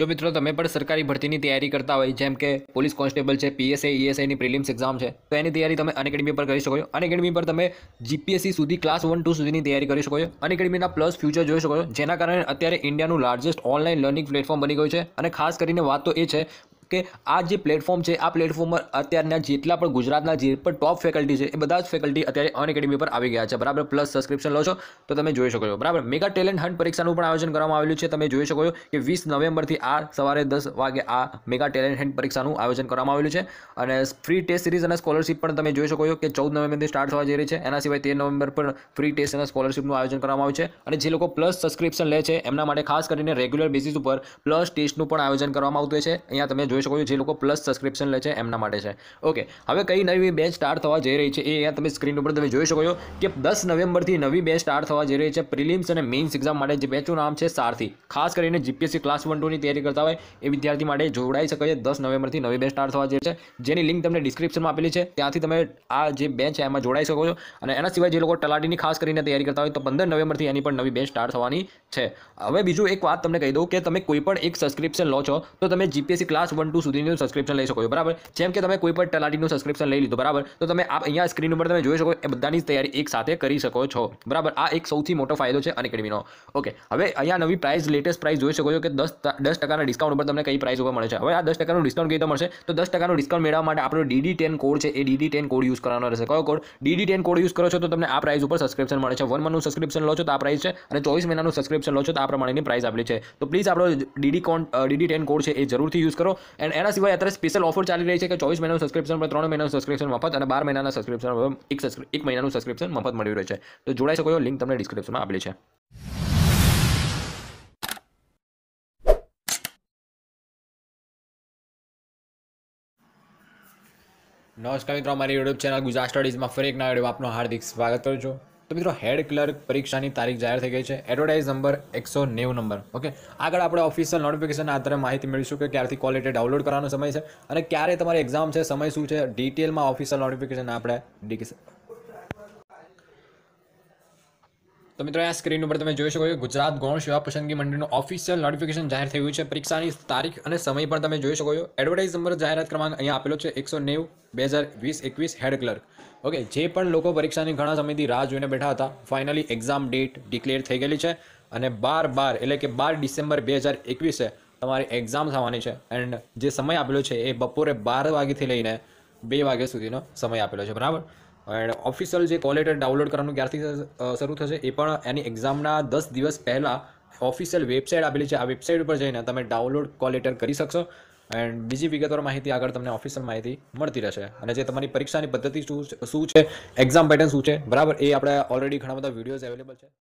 જો મિત્રો તમે પણ સરકારી ભરતીની તૈયારી કરતા હોય જેમ કે પોલીસ કોન્સ્ટેબલ છે P S e prelims exam છે તો એની તૈયારી તમે અનએકેડમી પર કરી શકો છો અનએકેડમી પર તમે જીપીએસસી સુધી ક્લાસ વન ટુ સુધીની તૈયારી કરી શકો છો અનએકેડમીના પ્લસ ફ્યુચર જોઈ શકો છો જેના કારણે અત્યારે ઇન્ડિયાનું લાર્જેસ્ટ ઓનલાઈન લર્નિંગ પ્લેટફોર્મ બની ગયું છે અને ખાસ કરીને વાત તો એ છે કે આ જે પ્લેટફોર્મ છે આ પ્લેટફોર્મ પર અત્યારના જેટલા પણ ગુજરાતના જે પણ ટોપ ફેકલ્ટી છે એ બધા જ ફેકલ્ટી અત્યારે અનએકેડમી પર આવી ગયા છે બરાબર પ્લસ સબસ્ક્રિપ્શન લો છો તો તમે જોઈ શકો છો બરાબર મેગા ટેલેન્ટ હન્ટ પરીક્ષાનું પણ આયોજન કરવામાં આવેલું છે તમે જોઈ શકો છો કે વીસ નવેમ્બરથી આ સવારે દસ વાગે આ મેગા ટેલેન્ટ હન્ટ પરીક્ષાનું આયોજન કરવામાં આવેલું છે અને ફ્રી ટેસ્ટ સિરીઝ અને સ્કોલરશિપ પણ તમે જોઈ શકો છો કે ચૌદ નવેમ્બરથી સ્ટાર્ટ થવા જઈ રહી છે એના સિવાય તેર નવેમ્બર પર ફ્રી ટેસ્ટ અને સ્કોલરશિપનું આયોજન કરવામાં આવ્યું છે અને જે લોકો પ્લસ સબસ્ક્રિપ્શન લે છે એમના માટે ખાસ કરીને રેગ્યુલર બેસિસ ઉપર પ્લસ ટેસ્ટનું પણ આયોજન કરવામાં આવતું છે અહીંયા તમે જોઈ જોઈ શકો છો જે લોકો પ્લસ સબસ્ક્રિપ્શન લે છે એમના માટે છે ઓકે હવે કઈ નવી બેચ સ્ટાર્ટ થવા જઈ રહી છે એ અહીંયા તમે સ્ક્રીન ઉપર તમે જોઈ શકો છો કે દસ નવેમ્બરથી નવી બેચ સ્ટાર્ટ થવા જઈ રહી છે પ્રિલિમ્સ અને મેઇન્સ એક્ઝામ માટે જે બેચનું નામ છે સારથી ખાસ કરીને જીપીએસસી ક્લાસ વન ટુની તૈયારી કરતા હોય એ વિદ્યાર્થી માટે જોડાઈ શકે છે દસ નવેમ્બરથી નવી બેચ સ્ટાર્ટ થવા જઈ છે જેની લિંક તમને ડિસ્ક્રિપ્શનમાં આપેલી છે ત્યાંથી તમે આ જે બેચ છે એમાં જોડાઈ શકો છો અને એના સિવાય જે લોકો તલાટીની ખાસ કરીને તૈયારી કરતા હોય તો પંદર નવેમ્બરથી એની પણ નવી બેચ સ્ટાર્ટ થવાની છે હવે બીજું એક વાત તમને કહી દઉં કે તમે કોઈ પણ એક સબસ્ક્રિપ્શન લો છો તો તમે GPSC class one one two સુધીનું સબસ્ક્રિપ્શન લઈ શકો છો બરાબર જેમ કે તમે કોઈ પણ તલાટીનું સબસ્ક્રિપ્શન લઈ લીધું બરાબર તો તમે આ અહીંયા સ્ક્રીન ઉપર તમે જોઈ શકો એ બધાની તૈયારી એક સાથે કરી શકો છો બરાબર આ એક સૌથી મોટો ફાયદો છે અનએકેડમીનો ઓકે હવે અહીંયા નવી પ્રાઇસ લેટેસ્ટ પ્રાઇસ જોઈ શકો છો કે દસ દસ ટકાના ડિસ્કાઉન્ટ ઉપર તમને કઈ પ્રાઇસ ઉપર મળે છે હવે આ દસ ટકાનું ડિસ્કાઉન્ટ કઈ તો મળશે તો દસ ટકાનું ડિસ્કાઉન્ટ મેળવવા માટે આપણો ડીડી ટેન કોડ છે એ ડીડી ટેન કોડ યુઝ કરવાનો રહેશે કયો code DD ten code use કરો છો તો તમને આ પ્રાઇસ ઉપર સબસ્ક્રિપ્શન મળે છે વન મંથનું સબસ્ક્રિપ્શન લો છો તો આ પ્રાઇસ છે અને ચોવીસ મહિનાનું સબસ્ક્રિપ્શન લો છો તો આ પ્રમાણેની પ્રાઇસ આપેલી છે તો પ્લીઝ આપણો ડીડી કોન ડીડી ટેન કોડ છે એ જરૂરથી યુઝ કરો એન્ડ એના સિવાય અત્યારે સ્પેશિયલ ઓફર ચાલી રહી છે કે ચોવીસ મહિનાનું સબસ્ક્રિપ્શન ત્રણ મહિનાનું સબસ્ક્રિપ્શન મફત અને બાર મહિનાના સબસ્ક્રિપ્શન એક એક મહિનાનું સબસ્ક્રિપ્શન મફત મળી રહ્યું છે તો જોડાઈ શકો છો લિંક તમને ડિસ્ક્રિપ્શનમાં આપેલી છે નમસ્કાર મિત્રો અમારી યુટ્યુબ ચેનલ ગુજરાત સ્ટડીઝમાં ફરી એક નવા વિડીયો આપનું હાર્દિક સ્વાગત કરું છું તો મિત્રો હેડ ક્લર્ક પરીક્ષાની તારીખ જાહેર થઈ ગઈ છે એડવર્ટાઇઝ નંબર એકસો નેવું નંબર ઓકે આગળ આપણે ઓફિશિયલ નોટિફિકેશન આધારે માહિતી મેળવીશું કે ક્યારથી કોલેટે ડાઉનલોડ કરવાનો સમય છે અને ક્યારે તમારી એક્ઝામ છે સમય શું છે ડિટેલમાં ઓફિશિયલ નોટિફિકેશન આપણે તો મિત્રો આ સ્ક્રીન ઉપર તમે જોઈ શકો છો ગુજરાત ગૌણ સેવા પસંદગી મંડળનું ઓફિશિયલ નોટિફિકેશન જાહેર થયું છે પરીક્ષાની તારીખ અને સમય પણ તમે જોઈ શકો છો એડવર્ટાઇઝ નંબર જાહેરાત ક્રમાંક અહીંયા આપેલો છે એકસો નેવું બે હજાર વીસ એકવીસ હેડ ક્લર્ક ઓકે જે પણ લોકો પરીક્ષાની ઘણા સમયથી રાહ જોઈને બેઠા હતા ફાઇનલી એક્ઝામ ડેટ ડિક્લેર થઈ ગયેલી છે અને બાર બાર એટલે કે બાર ડિસેમ્બર બે હજાર એકવીસે તમારી એક્ઝામ થવાની છે એન્ડ જે સમય આપેલો છે એ બપોરે બાર વાગ્યાથી લઈને બે વાગ્યા સુધીનો સમય આપેલો છે બરાબર એન્ડ ઓફિશિયલ જે કોલ લેટર ડાઉનલોડ કરવાનું ક્યારથી શરૂ થશે એ પણ એની એક્ઝામના દસ દિવસ પહેલાં ઓફિશિયલ વેબસાઇટ આપેલી છે આ વેબસાઇટ ઉપર જઈને તમે ડાઉનલોડ કોલ લેટર કરી શકશો એન્ડ બીજી વિગતવાર માહિતી આગળ તમને ઓફિશિયલ માહિતી મળતી રહેશે અને જે તમારી પરીક્ષાની પદ્ધતિ શું શું છે એક્ઝામ પેટર્ન શું છે બરાબર એ આપણે ઓલરેડી ઘણા બધા વિડીયોઝ અવેલેબલ છે